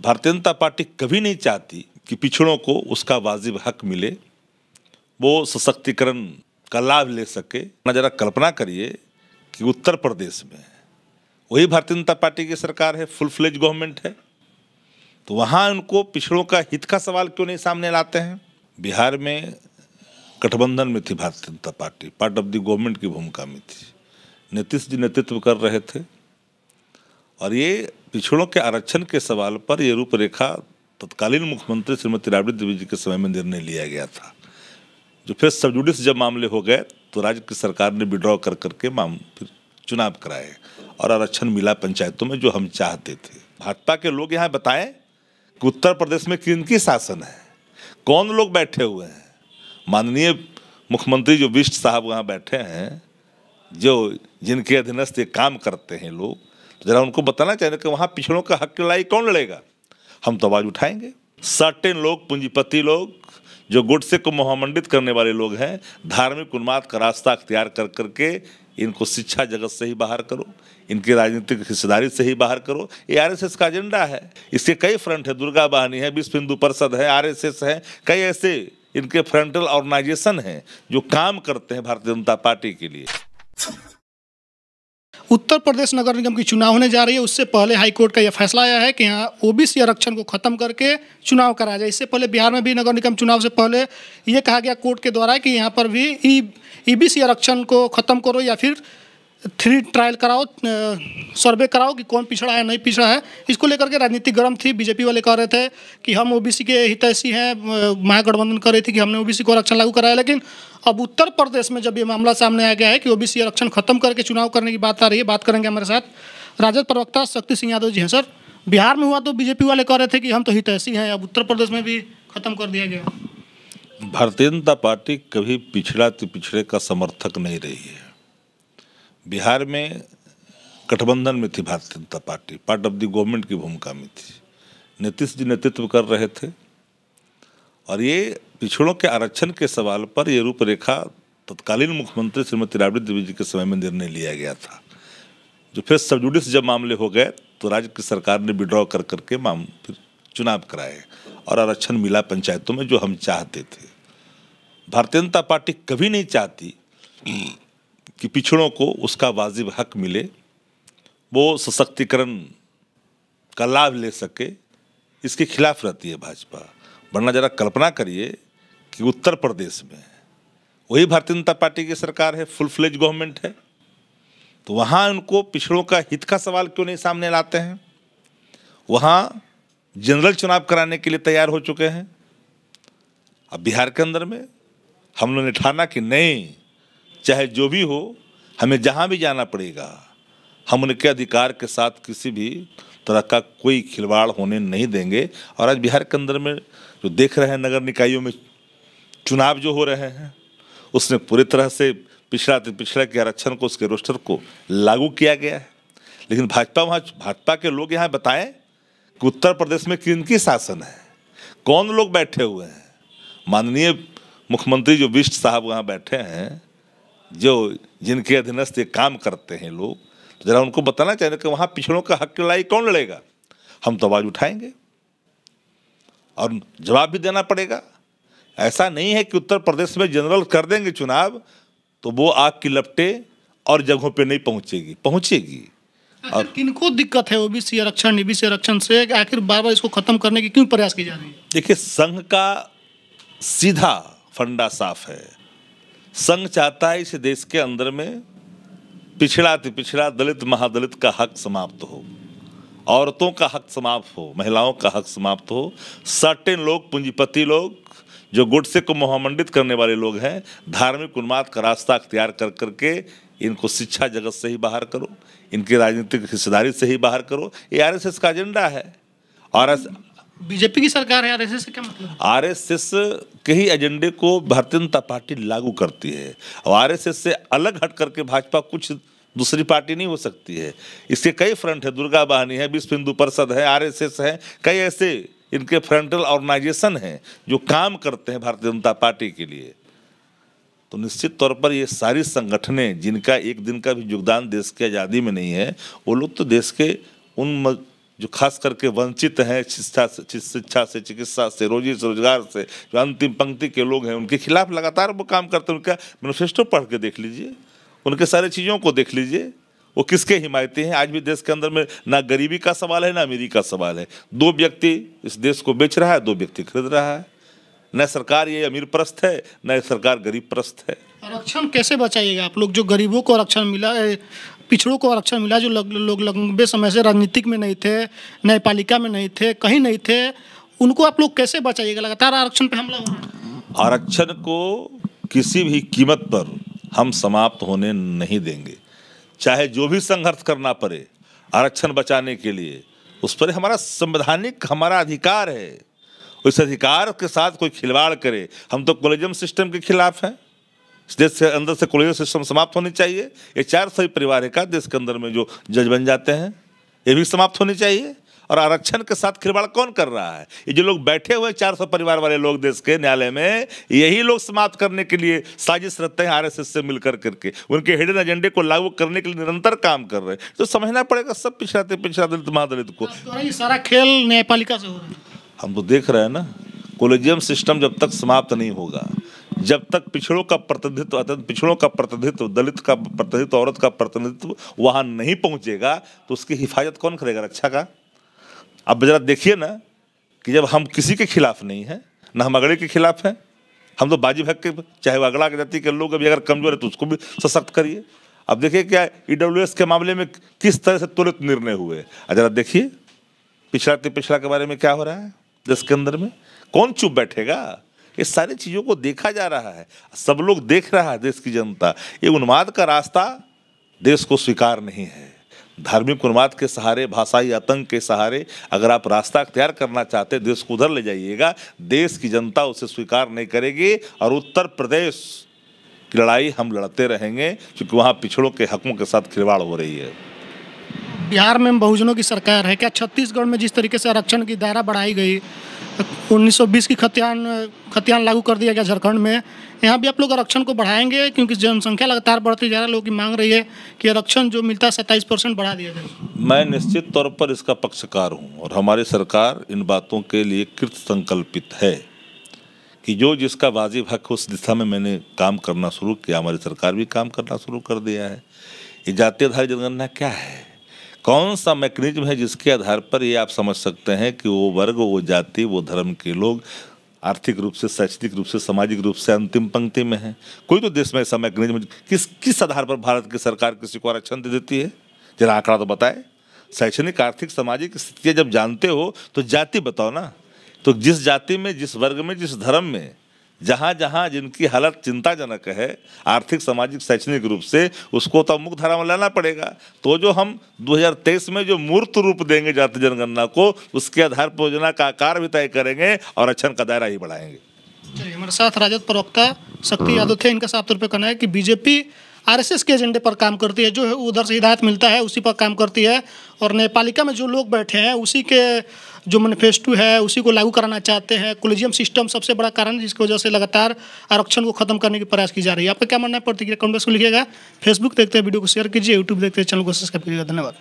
भारतीय जनता पार्टी कभी नहीं चाहती कि पिछड़ों को उसका वाजिब हक मिले वो सशक्तिकरण का लाभ ले सके ना जरा कल्पना करिए कि उत्तर प्रदेश में वही भारतीय जनता पार्टी की सरकार है फुल फ्लेज गवर्नमेंट है तो वहाँ उनको पिछड़ों का हित का सवाल क्यों नहीं सामने लाते हैं बिहार में गठबंधन में थी Bharatiya Janata Party part of the government की भूमिका में थी नीतीश जी नेतृत्व कर रहे थे और ये पिछड़ों के आरक्षण के सवाल पर यह रूपरेखा तत्कालीन मुख्यमंत्री श्रीमती राबड़ी देवी जी के समय में निर्णय लिया गया था जो फिर सब जुडिस जब मामले हो गए तो राज्य की सरकार ने विड्रॉ कर करके माम फिर चुनाव कराए और आरक्षण मिला पंचायतों में जो हम चाहते थे भाजपा के लोग यहाँ बताएं कि उत्तर प्रदेश में किन की शासन है कौन लोग बैठे हुए हैं माननीय मुख्यमंत्री जो विष्ट साहब वहाँ बैठे हैं जो जिनके अधीनस्थ ये काम करते हैं लोग तो ज़रा उनको बताना चाहिए कि वहाँ पिछड़ों का हक लड़ाई कौन लड़ेगा हम तो आवाज़ उठाएंगे सर्टेन लोग पूंजीपति लोग जो गुडसे को मोहमंडित करने वाले लोग हैं धार्मिक उन्माद का रास्ता अख्तियार कर करके इनको शिक्षा जगत से ही बाहर करो इनकी राजनीतिक हिस्सेदारी से ही बाहर करो ये आर एस एस का एजेंडा है इसके कई फ्रंट है दुर्गा वाहिनी है विश्व हिंदू परिषद है आर एस एस है कई ऐसे इनके फ्रंटल ऑर्गेनाइजेशन हैं जो काम करते हैं भारतीय जनता पार्टी के लिए उत्तर प्रदेश नगर निगम की चुनाव होने जा रही है उससे पहले हाईकोर्ट का यह फैसला आया है कि यहाँ ओबीसी आरक्षण को खत्म करके चुनाव कराया जाए इससे पहले बिहार में भी नगर निगम चुनाव से पहले ये कहा गया कोर्ट के द्वारा कि यहाँ पर भी ई बी आरक्षण को खत्म करो या फिर थ्री ट्रायल कराओ सर्वे कराओ कि कौन पिछड़ा है नहीं पिछड़ा है इसको लेकर के राजनीति गर्म थी बीजेपी वाले कह रहे थे कि हम ओबीसी के हितैषी हैं महागठबंधन कर रही थी कि हमने ओबीसी को आरक्षण लागू कराया लेकिन अब उत्तर प्रदेश में जब ये मामला सामने आ गया है कि ओबीसी आरक्षण खत्म करके चुनाव करने की बात आ रही है बात करेंगे हमारे साथ राजद प्रवक्ता शक्ति सिंह यादव जी हैं सर बिहार में हुआ तो बीजेपी वाले कह रहे थे कि हम तो हितैषी हैं अब उत्तर प्रदेश में भी खत्म कर दिया गया भारतीय जनता पार्टी कभी पिछड़ा तो पिछड़े का समर्थक नहीं रही है बिहार में गठबंधन में थी Bharatiya Janata Party part of the government की भूमिका में थी नीतीश जी नेतृत्व कर रहे थे और ये पिछड़ों के आरक्षण के सवाल पर ये रूपरेखा तत्कालीन मुख्यमंत्री श्रीमती राबड़ी देवी जी के समय में निर्णय लिया गया था जो फिर सब जुडिस जब मामले हो गए तो राज्य की सरकार ने विड्रॉ कर करके माम फिर चुनाव कराए और आरक्षण मिला पंचायतों में जो हम चाहते थे भारतीय जनता पार्टी कभी नहीं चाहती कि पिछड़ों को उसका वाजिब हक मिले वो सशक्तिकरण का लाभ ले सके इसके खिलाफ रहती है भाजपा वरना जरा कल्पना करिए कि उत्तर प्रदेश में वही भारतीय जनता पार्टी की सरकार है फुल फ्लेज गवर्नमेंट है तो वहाँ उनको पिछड़ों का हित का सवाल क्यों नहीं सामने लाते हैं वहाँ जनरल चुनाव कराने के लिए तैयार हो चुके हैं अब बिहार के अंदर में हम लोगों ने ठाना कि नहीं चाहे जो भी हो हमें जहाँ भी जाना पड़ेगा हम उनके अधिकार के साथ किसी भी तरह का कोई खिलवाड़ होने नहीं देंगे और आज बिहार के अंदर में जो देख रहे हैं नगर निकायों में चुनाव जो हो रहे हैं उसमें पूरी तरह से पिछड़ा पिछड़ा के आरक्षण को उसके रोस्टर को लागू किया गया है लेकिन भाजपा वहाँ भाजपा के लोग यहाँ बताएं कि उत्तर प्रदेश में किन की शासन है कौन लोग बैठे हुए हैं माननीय मुख्यमंत्री जो विष्ट साहब वहाँ बैठे हैं जो जिनके अधीनस्थ काम करते हैं लोग तो ज़रा उनको बताना चाहिए कि वहाँ पिछड़ों का हक की लड़ाई कौन लड़ेगा हम तो आवाज़ उठाएंगे और जवाब भी देना पड़ेगा ऐसा नहीं है कि उत्तर प्रदेश में जनरल कर देंगे चुनाव तो वो आग की लपटे और जगहों पे नहीं पहुंचेगी पहुंचेगी अच्छा, और किनको दिक्कत है ओबीसी आरक्षण ईबीसी आरक्षण से आखिर बार बार इसको खत्म करने की क्यों प्रयास की जा रही है देखिए संघ का सीधा फंडा साफ है संघ चाहता है इस देश के अंदर में पिछड़ा अति पिछड़ा दलित महादलित का हक समाप्त हो औरतों का हक समाप्त हो महिलाओं का हक समाप्त हो सर्टेन लोग पूंजीपति लोग जो गुडसे को मोहमंडित करने वाले लोग हैं धार्मिक उन्माद का रास्ता अख्तियार कर करके इनको शिक्षा जगत से ही बाहर करो इनकी राजनीतिक हिस्सेदारी से ही बाहर करो ये आरएसएस का एजेंडा है और बीजेपी की सरकार है आरएसएस से क्या मतलब आरएसएस के ही एजेंडे को भारतीय जनता पार्टी लागू करती है और आरएसएस से अलग हट करके भाजपा कुछ दूसरी पार्टी नहीं हो सकती है इसके कई फ्रंट है दुर्गा बहानी है विश्व हिंदू परिषद है आरएसएस है कई ऐसे इनके फ्रंटल ऑर्गेनाइजेशन हैं जो काम करते हैं भारतीय जनता पार्टी के लिए तो निश्चित तौर पर ये सारी संगठनें जिनका एक दिन का भी योगदान देश की आज़ादी में नहीं है वो लोग तो देश के उन जो खास करके वंचित हैं शिक्षा से शिक्षा से चिकित्सा से रोजी से रोजगार से जो अंतिम पंक्ति के लोग हैं उनके खिलाफ लगातार वो काम करते हैं उनका मैनिफेस्टो पढ़ के देख लीजिए उनके सारे चीज़ों को देख लीजिए वो किसके हिमायती हैं आज भी देश के अंदर में ना गरीबी का सवाल है ना अमीरी का सवाल है दो व्यक्ति इस देश को बेच रहा है दो व्यक्ति खरीद रहा है न सरकार ये अमीर प्रस्त है न सरकार गरीब प्रस्त है आरक्षण कैसे बचाइएगा आप लोग जो गरीबों को आरक्षण मिला है पिछड़ों को आरक्षण मिला जो लग, लोग लंबे समय से राजनीतिक में नहीं थे न्यायपालिका में नहीं थे कहीं नहीं थे उनको आप लोग कैसे बचाइएगा लगातार आरक्षण पे हमला आरक्षण को किसी भी कीमत पर हम समाप्त होने नहीं देंगे चाहे जो भी संघर्ष करना पड़े आरक्षण बचाने के लिए उस पर हमारा संवैधानिक हमारा अधिकार है उस अधिकार के साथ कोई खिलवाड़ करे हम तो कोलेजियम सिस्टम के खिलाफ हैं देश के अंदर से कोलियर सिस्टम समाप्त होनी चाहिए ये चार सौ परिवार एक देश के अंदर में जो जज बन जाते हैं ये भी समाप्त होनी चाहिए और आरक्षण के साथ खिलवाड़ कौन कर रहा है ये जो लोग बैठे हुए चार सौ परिवार वाले लोग देश के न्यायालय में यही लोग समाप्त करने के लिए साजिश रखते हैं आरएसएस से मिलकर करके उनके हिडन एजेंडे को लागू करने के लिए निरंतर काम कर रहे हैं तो समझना पड़ेगा सब पिछड़ाते पिछड़ा दलित महादलित को तो सारा खेल न्यायपालिका से हो रहा है हम तो देख रहे हैं ना कोलेजियम सिस्टम जब तक समाप्त नहीं होगा जब तक पिछड़ों का प्रतिनिधित्व अत्यंत पिछड़ों का प्रतिनिधित्व दलित का प्रतिनिधित्व औरत का प्रतिनिधित्व वहाँ नहीं पहुँचेगा तो उसकी हिफाजत कौन करेगा रक्षा का अब जरा देखिए ना कि जब हम किसी के खिलाफ नहीं हैं ना हम अगड़े के खिलाफ हैं हम तो बाजी भग के चाहे वो अगड़ा जाति के लोग अभी अगर कमजोर है तो उसको भी सशक्त करिए अब देखिए क्या ई e के मामले में किस तरह से तुरंत निर्णय हुए जरा देखिए पिछड़ा पिछड़ा के बारे में क्या हो रहा है देश के अंदर में कौन चुप बैठेगा ये सारी चीज़ों को देखा जा रहा है सब लोग देख रहा है देश की जनता ये उन्माद का रास्ता देश को स्वीकार नहीं है धार्मिक उन्माद के सहारे भाषाई आतंक के सहारे अगर आप रास्ता अख्तियार करना चाहते हैं देश को उधर ले जाइएगा देश की जनता उसे स्वीकार नहीं करेगी और उत्तर प्रदेश की लड़ाई हम लड़ते रहेंगे क्योंकि वहाँ पिछड़ों के हकों के साथ खिलवाड़ हो रही है बिहार में बहुजनों की सरकार है क्या छत्तीसगढ़ में जिस तरीके से आरक्षण की दायरा बढ़ाई गई 1920 की खतियान खतियान लागू कर दिया गया झारखंड में यहाँ भी आप लोग आरक्षण को बढ़ाएंगे क्योंकि जनसंख्या लगातार बढ़ती जा रहा है लोगों की मांग रही है कि आरक्षण जो मिलता है सत्ताईस परसेंट बढ़ा दिया जाए मैं निश्चित तौर पर इसका पक्षकार हूँ और हमारी सरकार इन बातों के लिए कृत संकल्पित है कि जो जिसका वाजिब हक उस दिशा में मैंने काम करना शुरू किया हमारी सरकार भी काम करना शुरू कर दिया है ये जातीय आधारित जनगणना क्या है कौन सा मैकेनिज्म है जिसके आधार पर ये आप समझ सकते हैं कि वो वर्ग वो जाति वो धर्म के लोग आर्थिक रूप से शैक्षणिक रूप से सामाजिक रूप से अंतिम पंक्ति में है कोई तो देश में ऐसा मैकेनिज्म किस किस आधार पर भारत की सरकार किसी को आरक्षण दे देती है जरा आंकड़ा तो बताए शैक्षणिक आर्थिक सामाजिक स्थितियाँ जब जानते हो तो जाति बताओ ना तो जिस जाति में जिस वर्ग में जिस धर्म में जहाँ जहाँ जिनकी हालत चिंताजनक है आर्थिक सामाजिक शैक्षणिक रूप से उसको तो मुख्य धारा में लाना पड़ेगा तो जो हम 2023 में जो मूर्त रूप देंगे जाति जनगणना को उसके आधार पर योजना का आकार भी तय करेंगे और अच्छन का दायरा ही बढ़ाएंगे हमारे साथ राजद प्रवक्ता शक्ति यादव थे इनका साफ तौर पर कहना है कि बीजेपी आरएसएस के एजेंडे पर काम करती है जो उधर से हिदायत मिलता है उसी पर काम करती है और न्यायपालिका में जो लोग बैठे हैं उसी के जो मैनिफेस्टो है उसी को लागू कराना चाहते हैं कोलिजियम सिस्टम सबसे बड़ा कारण है जिसकी वजह से लगातार आरक्षण को खत्म करने की प्रयास की जा रही है आपका क्या मानना है प्रतिक्रिया कमेंट को लिखेगा लिखिएगा फेसबुक देखते हैं वीडियो को शेयर कीजिए यूट्यूब देखते हैं चैनल को सब्सक्राइब कीजिएगा धन्यवाद